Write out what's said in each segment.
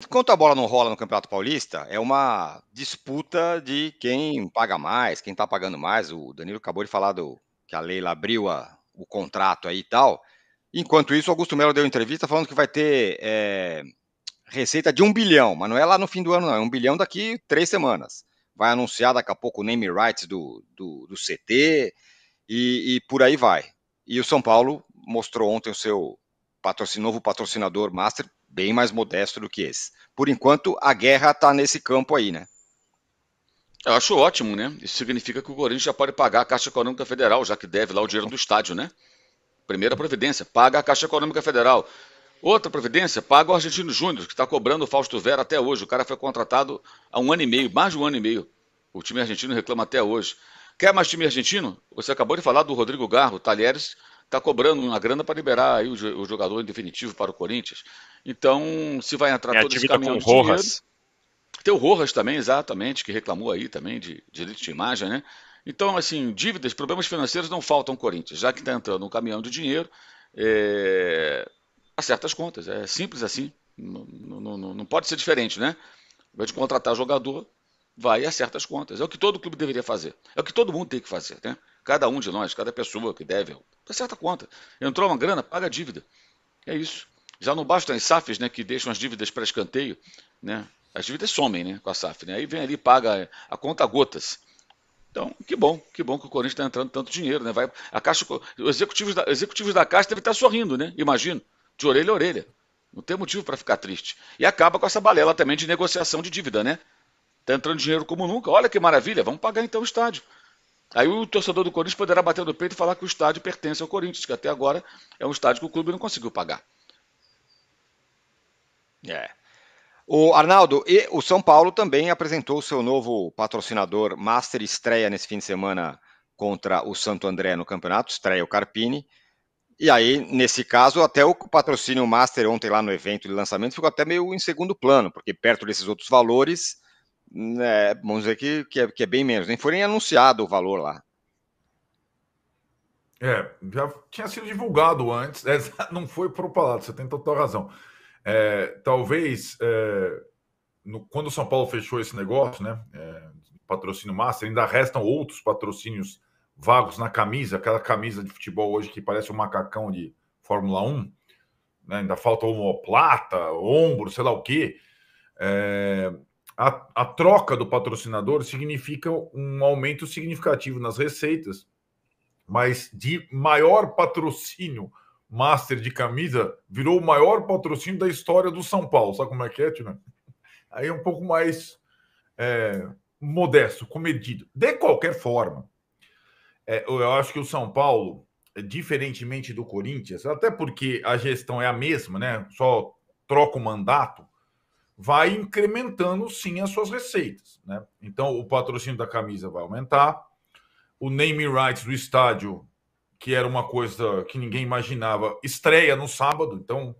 Enquanto a bola não rola no Campeonato Paulista, é uma disputa de quem paga mais, quem está pagando mais. O Danilo acabou de falar do, que a Leila abriu a, o contrato aí e tal. Enquanto isso, Augusto Melo deu entrevista falando que vai ter é, receita de um bilhão, mas não é lá no fim do ano, não. É um bilhão daqui três semanas. Vai anunciar daqui a pouco o name rights do, do, do CT e, e por aí vai. E o São Paulo mostrou ontem o seu novo patrocinador master, bem mais modesto do que esse. Por enquanto, a guerra está nesse campo aí, né? Eu acho ótimo, né? Isso significa que o Corinthians já pode pagar a Caixa Econômica Federal, já que deve lá o dinheiro do estádio, né? Primeira providência, paga a Caixa Econômica Federal. Outra providência, paga o Argentino Júnior, que está cobrando o Fausto Vera até hoje. O cara foi contratado há um ano e meio, mais de um ano e meio. O time argentino reclama até hoje. Quer mais time argentino? Você acabou de falar do Rodrigo Garro. Talheres está cobrando uma grana para liberar aí o, o jogador definitivo para o Corinthians. Então, se vai entrar é todo esse caminhão de Rojas. dinheiro... Tem o Rojas também, exatamente, que reclamou aí também de direito de, imagem, né? Então, assim, dívidas, problemas financeiros não faltam ao Corinthians, já que está entrando um caminhão de dinheiro, é... acerta as contas, é simples assim, não, não, não, pode ser diferente, né? Ao invés de contratar jogador, vai e acerta as contas. É o que todo clube deveria fazer, é o que todo mundo tem que fazer, né? Cada um de nós, cada pessoa que deve, uma certa conta. Entrou uma grana, paga a dívida. É isso. Já não basta as SAFs, né, que deixam as dívidas para escanteio, né? As dívidas somem, né, com a SAF, né? Aí vem ali paga a conta gotas. Então, que bom, que bom que o Corinthians está entrando tanto dinheiro, né? Vai, a Caixa, os executivos da, executivos da Caixa devem estar tá sorrindo, né? Imagino, de orelha a orelha. Não tem motivo para ficar triste. E acaba com essa balela também de negociação de dívida, né? Está entrando dinheiro como nunca. Olha que maravilha, vamos pagar então o estádio. Aí o torcedor do Corinthians poderá bater no peito e falar que o estádio pertence ao Corinthians, que até agora é um estádio que o clube não conseguiu pagar. É. O Arnaldo, e o São Paulo também apresentou o seu novo patrocinador Master estreia nesse fim de semana contra o Santo André no campeonato, estreia o Carpini. E aí, nesse caso, até o patrocínio Master ontem lá no evento de lançamento ficou até meio em segundo plano, porque perto desses outros valores, é, vamos dizer que, que é, que, é, bem menos. Nem foi anunciado o valor lá. É, já tinha sido divulgado antes, né? não foi propalado, você tem total razão. É, talvez, é, no, quando o São Paulo fechou esse negócio, né, é, patrocínio master, ainda restam outros patrocínios vagos na camisa, aquela camisa de futebol hoje que parece um macacão de Fórmula 1, né, ainda falta homoplata, ombro, sei lá o quê. É, a, a troca do patrocinador significa um aumento significativo nas receitas, mas de maior patrocínio. Master de camisa virou o maior patrocínio da história do São Paulo. Sabe como é que é, Tina? Aí é um pouco mais é, modesto, comedido. De qualquer forma, é, eu acho que o São Paulo, é diferentemente do Corinthians, até porque a gestão é a mesma, né? Só troca o mandato vai incrementando sim as suas receitas. Né? Então, o patrocínio da camisa vai aumentar, o name rights do estádio, que era uma coisa que ninguém imaginava, estreia no sábado, então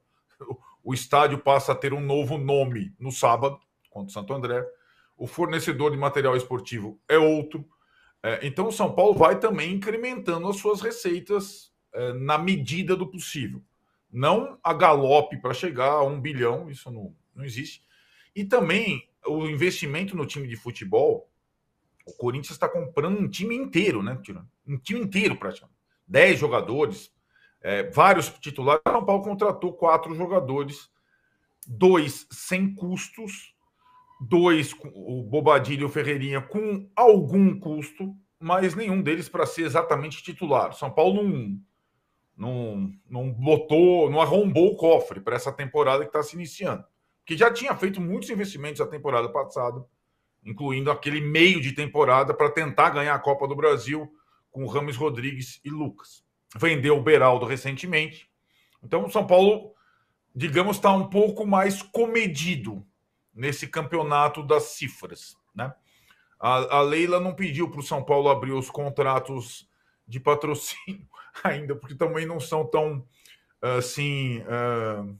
o estádio passa a ter um novo nome no sábado, contra o Santo André. O fornecedor de material esportivo é outro. É, então, o São Paulo vai também incrementando as suas receitas é, na medida do possível. Não a galope para chegar a um bilhão, isso não, não existe, e também o investimento no time de futebol, o Corinthians está comprando um time inteiro, né, Um time inteiro, praticamente. Dez jogadores, é, vários titulares. O São Paulo contratou quatro jogadores, dois sem custos, dois, o Bobadilha e o Ferreirinha, com algum custo, mas nenhum deles para ser exatamente titular. São Paulo não, não, não botou, não arrombou o cofre para essa temporada que está se iniciando que já tinha feito muitos investimentos na temporada passada, incluindo aquele meio de temporada para tentar ganhar a Copa do Brasil com Rames Rodrigues e Lucas. Vendeu o Beraldo recentemente. Então, o São Paulo, digamos, está um pouco mais comedido nesse campeonato das cifras. Né? A, a Leila não pediu para o São Paulo abrir os contratos de patrocínio ainda, porque também não são tão assim uh,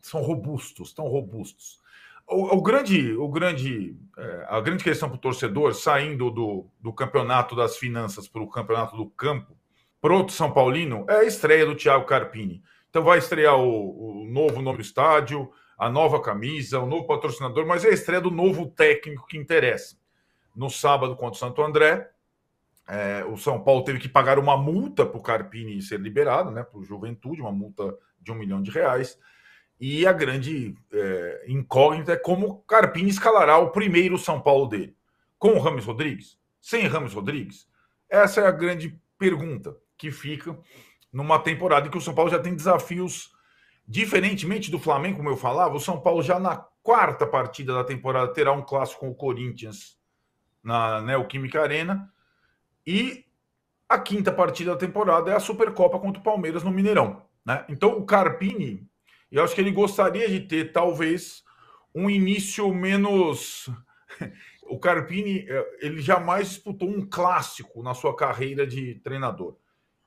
são robustos, tão robustos. O, o grande, o grande, é, a grande questão para o torcedor, saindo do, do campeonato das finanças para o campeonato do campo, Pronto, São Paulino, é a estreia do Thiago Carpini. Então vai estrear o, o novo nome do estádio, a nova camisa, o novo patrocinador, mas é a estreia do novo técnico que interessa. No sábado contra o Santo André, é, o São Paulo teve que pagar uma multa para o Carpini ser liberado, né, para o Juventude, uma multa de um milhão de reais. E a grande é, incógnita é como Carpini escalará o primeiro São Paulo dele. Com o Ramos Rodrigues? Sem Ramos Rodrigues? Essa é a grande pergunta que fica numa temporada em que o São Paulo já tem desafios. Diferentemente do Flamengo, como eu falava, o São Paulo já na quarta partida da temporada terá um clássico com o Corinthians na Neoquímica Arena. E a quinta partida da temporada é a Supercopa contra o Palmeiras no Mineirão. Né? Então o Carpini e eu acho que ele gostaria de ter, talvez, um início menos. o Carpini, eh, ele jamais disputou um clássico na sua carreira de treinador.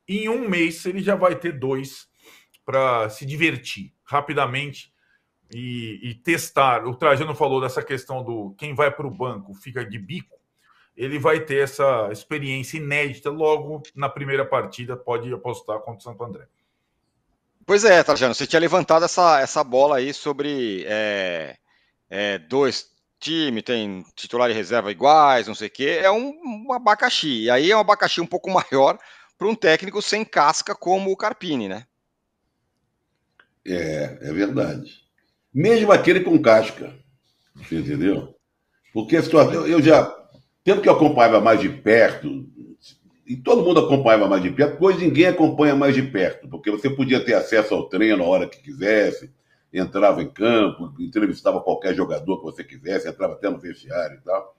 Em um mês, ele já vai ter dois para se divertir rapidamente e, e, testar. O Trajano falou dessa questão do quem vai para o banco fica de bico. Ele vai ter essa experiência inédita logo na primeira partida, pode apostar contra o Santo André. Pois é, Tarjano, você tinha levantado essa, essa bola aí sobre é, é, dois times, tem titular e reserva iguais, não sei o quê. É um, um abacaxi. E aí é um abacaxi um pouco maior para um técnico sem casca como o Carpini, né? É, é verdade. Mesmo aquele com casca. Entendeu? Porque a situação. Eu já. Tempo que eu acompanhava mais de perto e todo mundo acompanhava mais de perto, hoje ninguém acompanha mais de perto, porque você podia ter acesso ao treino a hora que quisesse, entrava em campo, entrevistava qualquer jogador que você quisesse, entrava até no vestiário e tal.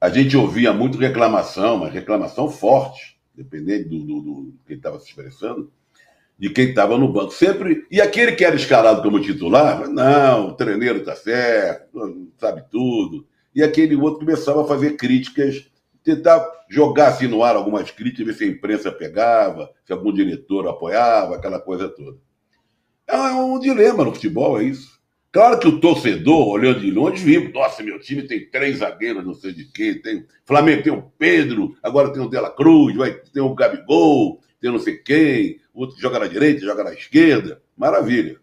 A gente ouvia muito reclamação, mas reclamação forte, dependendo do, do, do quem estava se expressando, de quem estava no banco. Sempre. E aquele que era escalado como titular, não, o treineiro está certo, sabe tudo. E aquele outro começava a fazer críticas tentar jogar assim no ar algumas críticas, ver se a imprensa pegava, se algum diretor apoiava, aquela coisa toda. É um é dilema no futebol, é isso. Claro que o torcedor, olhando de longe, viu, nossa, meu time tem três zagueiros, não sei de quê, tem Flamengo tem o Pedro, agora tem o Dela Cruz, vai, tem o Gabigol, tem não sei quem, outro joga na direita, joga na esquerda, maravilha.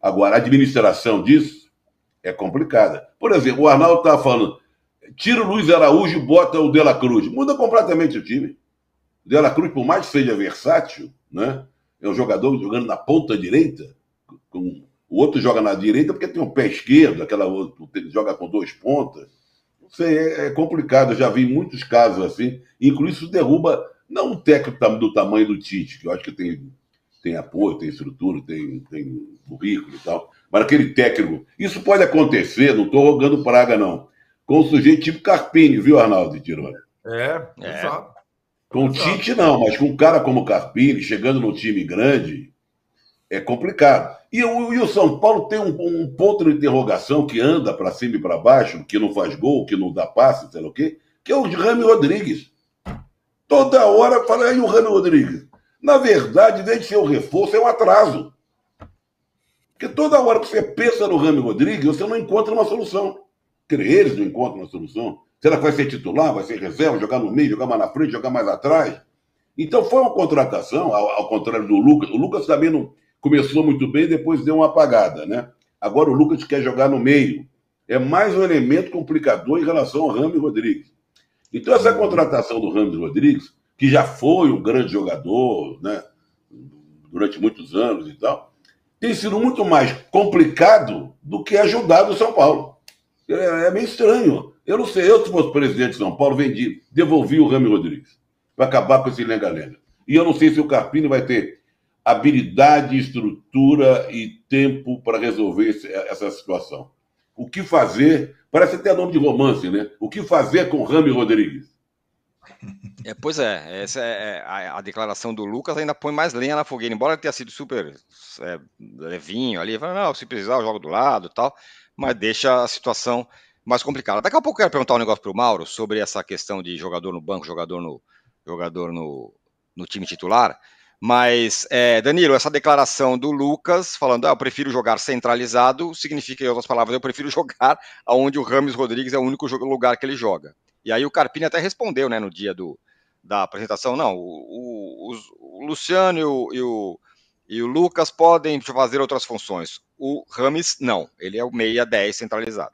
Agora, a administração disso é complicada. Por exemplo, o Arnaldo estava falando, tira o Luiz Araújo e bota o De La Cruz. Muda completamente o time. O De La Cruz, por mais que seja versátil, né? É um jogador jogando na ponta direita, com... o outro joga na direita porque tem o um pé esquerdo, aquela outro joga com dois pontas. Não sei, é, é complicado. Eu já vi muitos casos assim. Inclusive isso derruba não um técnico do tamanho do Tite, que eu acho que tem, tem apoio, tem estrutura, tem, tem currículo e tal, mas aquele técnico. Isso pode acontecer, não estou rogando praga, não com o sujeito tipo Carpini, viu, Arnaldo e É, é, Com o Tite, não, mas com um cara como o Carpini, chegando num time grande, é complicado. E, o, e o São Paulo tem um, um, ponto de interrogação que anda para cima e para baixo, que não faz gol, que não dá passe, sei lá o quê, que é o Rami Rodrigues. Toda hora fala aí o Rami Rodrigues. Na verdade, em vez de ser um reforço, é um atraso. Porque toda hora que você pensa no Rami Rodrigues, você não encontra uma solução eles não encontram uma solução. Será que vai ser titular, vai ser reserva, jogar no meio, jogar mais na frente, jogar mais atrás? Então foi uma contratação, ao, ao contrário do Lucas. O Lucas também não começou muito bem, depois deu uma apagada, né? Agora o Lucas quer jogar no meio. É mais um elemento complicador em relação ao Rami Rodrigues. Então essa contratação do Rami Rodrigues, que já foi um grande jogador, né? Durante muitos anos e tal, tem sido muito mais complicado do que ajudar o São Paulo. É, é meio estranho. Eu não sei, eu, se fosse presidente de São Paulo, vendi, devolvi o Rami Rodrigues para acabar com esse lenga-lenga. E eu não sei se o Carpini vai ter habilidade, estrutura e tempo para resolver esse, essa situação. O que fazer? Parece até nome de romance, né? O que fazer com Rami Rodrigues? É, pois é, essa é, é a, a, declaração do Lucas ainda põe mais lenha na fogueira, embora ele tenha sido super é, levinho ali, falando, não, se precisar eu jogo do lado tal, mas deixa a situação mais complicada. Daqui a pouco eu quero perguntar um negócio para o Mauro sobre essa questão de jogador no banco, jogador no, jogador no, no time titular, mas, é, Danilo, essa declaração do Lucas falando, ah, eu prefiro jogar centralizado, significa, em outras palavras, eu prefiro jogar aonde o Rames Rodrigues é o único lugar que ele joga. E aí o Carpini até respondeu, né, no dia do, da apresentação, não. O, o, o Luciano e o, e o, e, o, Lucas podem fazer outras funções. O Rames, não. Ele é o meia 10 centralizado.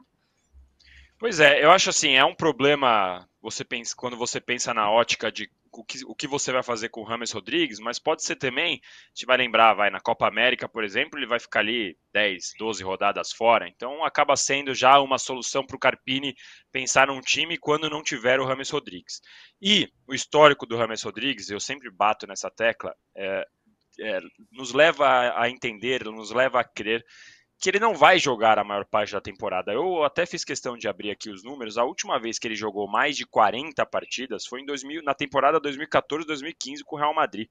Pois é, eu acho assim, é um problema você pensa, quando você pensa na ótica de o que, o que você vai fazer com o Rames Rodrigues, mas pode ser também, a gente vai lembrar, vai, na Copa América, por exemplo, ele vai ficar ali 10, 12 rodadas fora. Então acaba sendo já uma solução para o Carpini pensar num time quando não tiver o Rames Rodrigues. E o histórico do Rames Rodrigues, eu sempre bato nessa tecla, é, é, nos leva a entender, nos leva a crer que ele não vai jogar a maior parte da temporada. Eu até fiz questão de abrir aqui os números. A última vez que ele jogou mais de 40 partidas foi em 2000, na temporada 2014-2015 com o Real Madrid.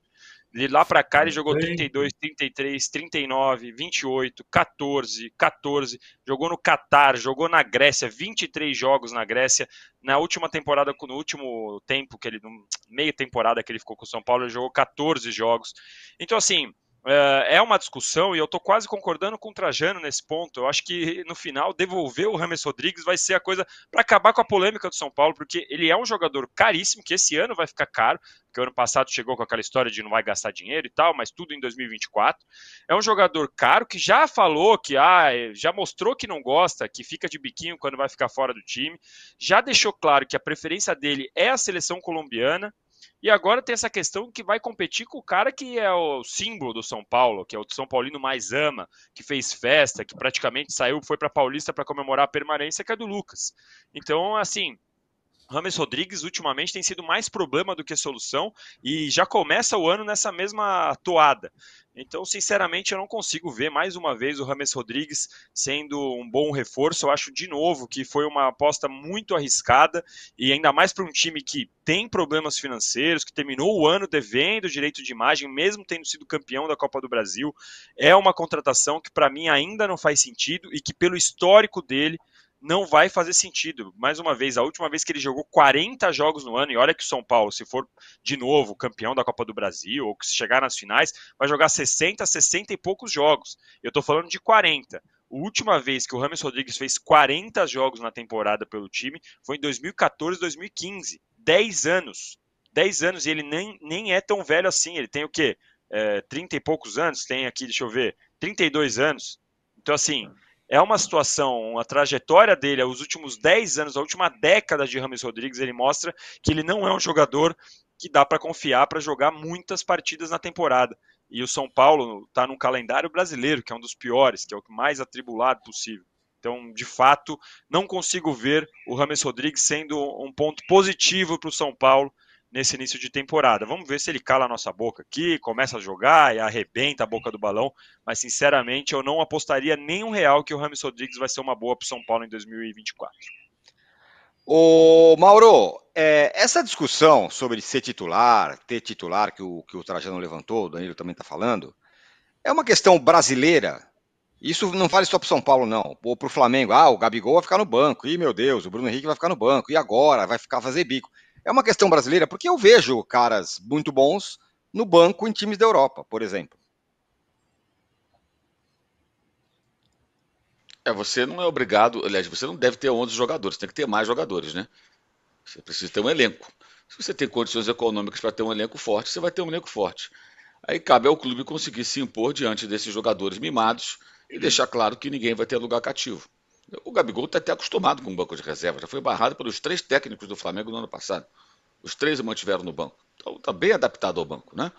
De lá para cá ele jogou 32, 33, 39, 28, 14, 14. Jogou no Catar, jogou na Grécia, 23 jogos na Grécia. Na última temporada, no último tempo que ele, meia temporada que ele ficou com o São Paulo, ele jogou 14 jogos. Então assim, é, é uma discussão e eu estou quase concordando com o Trajano nesse ponto. Eu acho que no final devolver o Rames Rodrigues vai ser a coisa para acabar com a polêmica do São Paulo, porque ele é um jogador caríssimo que esse ano vai ficar caro, porque o ano passado chegou com aquela história de não vai gastar dinheiro e tal, mas tudo em 2024. É um jogador caro que já falou que ah, já mostrou que não gosta, que fica de biquinho quando vai ficar fora do time, já deixou claro que a preferência dele é a seleção colombiana. E agora tem essa questão que vai competir com o cara que é o símbolo do São Paulo, que é o São Paulino mais ama, que fez festa, que praticamente saiu, foi para Paulista para comemorar a permanência, que é do Lucas. Então, assim, Rames Rodrigues ultimamente tem sido mais problema do que solução e já começa o ano nessa mesma toada. Então, sinceramente, eu não consigo ver mais uma vez o Rames Rodrigues sendo um bom reforço. Eu acho de novo que foi uma aposta muito arriscada e ainda mais para um time que tem problemas financeiros, que terminou o ano devendo direito de imagem, mesmo tendo sido campeão da Copa do Brasil. É uma contratação que para mim ainda não faz sentido e que pelo histórico dele não vai fazer sentido. Mais uma vez, a última vez que ele jogou 40 jogos no ano, e olha que o São Paulo, se for de novo campeão da Copa do Brasil, ou que se chegar nas finais, vai jogar 60, 60 e poucos jogos. Eu estou falando de 40. A última vez que o Rames Rodrigues fez 40 jogos na temporada pelo time foi em 2014, 2015. 10 anos. 10 anos e ele nem, nem é tão velho assim. Ele tem o quê? É, 30 e poucos anos? Tem aqui, deixa eu ver, 32 anos. Então, assim, é uma situação, a trajetória dele, os últimos 10 anos, a última década de Rames Rodrigues, ele mostra que ele não é um jogador que dá para confiar para jogar muitas partidas na temporada. E o São Paulo está num calendário brasileiro, que é um dos piores, que é o mais atribulado possível. Então, de fato, não consigo ver o Rames Rodrigues sendo um ponto positivo para o São Paulo nesse início de temporada. Vamos ver se ele cala a nossa boca aqui, começa a jogar e arrebenta a boca do balão, mas sinceramente eu não apostaria nem um real que o Rames Rodrigues vai ser uma boa para o São Paulo em 2024. Ô Mauro, é, essa discussão sobre ser titular, ter titular, que o, que o Trajano levantou, o Danilo também está falando, é uma questão brasileira. Isso não vale só para São Paulo, não. Ou para o Flamengo. Ah, o Gabigol vai ficar no banco. Ih, meu Deus, o Bruno Henrique vai ficar no banco. E agora? Vai ficar fazer bico. É uma questão brasileira, porque eu vejo caras muito bons no banco em times da Europa, por exemplo. É, você não é obrigado, aliás, você não deve ter 11 jogadores, tem que ter mais jogadores, né? Você precisa ter um elenco. Se você tem condições econômicas para ter um elenco forte, você vai ter um elenco forte. Aí cabe ao clube conseguir se impor diante desses jogadores mimados e deixar claro que ninguém vai ter lugar cativo. O Gabigol está até acostumado com o banco de reserva, já foi barrado pelos três técnicos do Flamengo no ano passado. Os três o mantiveram no banco. Então está bem adaptado ao banco, né?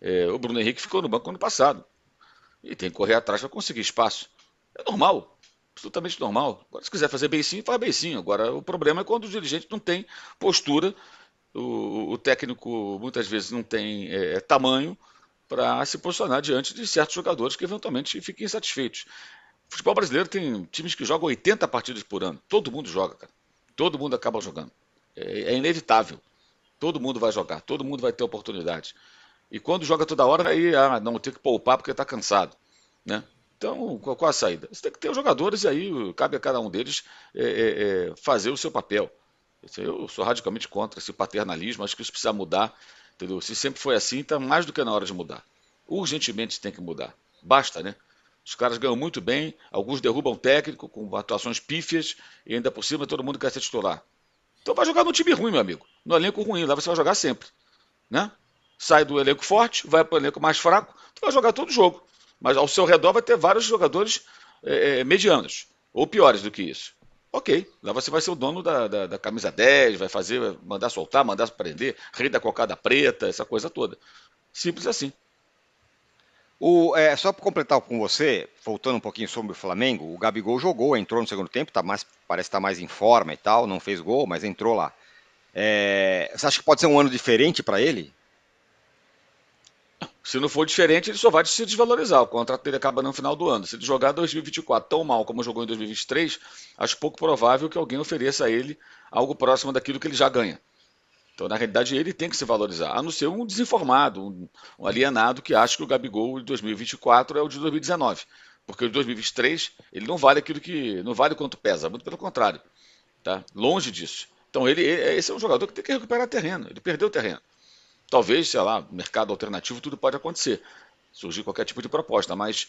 É, o Bruno Henrique ficou no banco ano passado. E tem que correr atrás para conseguir espaço. É normal, absolutamente normal. Agora, se quiser fazer beicinho, faz beicinho. Agora, o problema é quando o dirigente não tem postura, o, o técnico muitas vezes não tem é, tamanho para se posicionar diante de certos jogadores que eventualmente fiquem insatisfeitos. Futebol brasileiro tem times que jogam 80 partidas por ano. Todo mundo joga, cara. Todo mundo acaba jogando. É, é inevitável. Todo mundo vai jogar, todo mundo vai ter oportunidade. E quando joga toda hora, aí, ah, não, tem que poupar porque está cansado, né? Então, qual, a saída? Você tem que ter os jogadores e aí cabe a cada um deles é, é, é fazer o seu papel. Eu sou radicalmente contra esse paternalismo, acho que isso precisa mudar, entendeu? Se sempre foi assim, está então, mais do que na hora de mudar. Urgentemente tem que mudar. Basta, né? Os caras ganham muito bem, alguns derrubam técnico com atuações pífias e ainda por cima todo mundo quer ser titular. Então vai jogar no time ruim, meu amigo. No elenco ruim, lá você vai jogar sempre. Né? Sai do elenco forte, vai para o elenco mais fraco, tu vai jogar todo jogo. Mas ao seu redor vai ter vários jogadores é, medianos, ou piores do que isso. Ok, lá você vai ser o dono da, da, da camisa 10, vai fazer, mandar soltar, mandar prender, rei da cocada preta, essa coisa toda. Simples assim. O, é, só para completar com você, voltando um pouquinho sobre o Flamengo, o Gabigol jogou, entrou no segundo tempo, tá mais, parece estar tá mais em forma e tal, não fez gol, mas entrou lá. É, você acha que pode ser um ano diferente para ele? Se não for diferente, ele só vai se desvalorizar. O contrato dele acaba no final do ano. Se ele jogar 2024 tão mal como jogou em 2023, acho pouco provável que alguém ofereça a ele algo próximo daquilo que ele já ganha. Então, na realidade, ele tem que se valorizar, a não ser um desinformado, um, alienado que acha que o Gabigol de 2024 é o de 2019. Porque o de 2023 ele não vale aquilo que. não vale quanto pesa, muito pelo contrário. Tá? Longe disso. Então, ele, ele é, esse é um jogador que tem que recuperar terreno, ele perdeu terreno. Talvez, sei lá, mercado alternativo, tudo pode acontecer. Surgir qualquer tipo de proposta, mas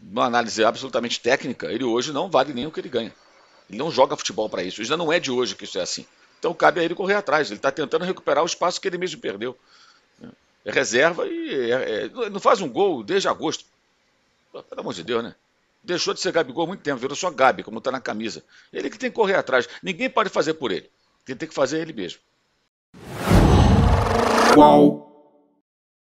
uma análise absolutamente técnica, ele hoje não vale nem o que ele ganha. Ele não joga futebol para isso. Já não é de hoje que isso é assim. Então cabe a ele correr atrás. Ele está tentando recuperar o espaço que ele mesmo perdeu. É reserva e é, é, não faz um gol desde agosto. Pelo amor de Deus, né? Deixou de ser Gabigol há muito tempo, virou só Gabi, como está na camisa. Ele que tem que correr atrás. Ninguém pode fazer por ele. tem que fazer é ele mesmo. Qual?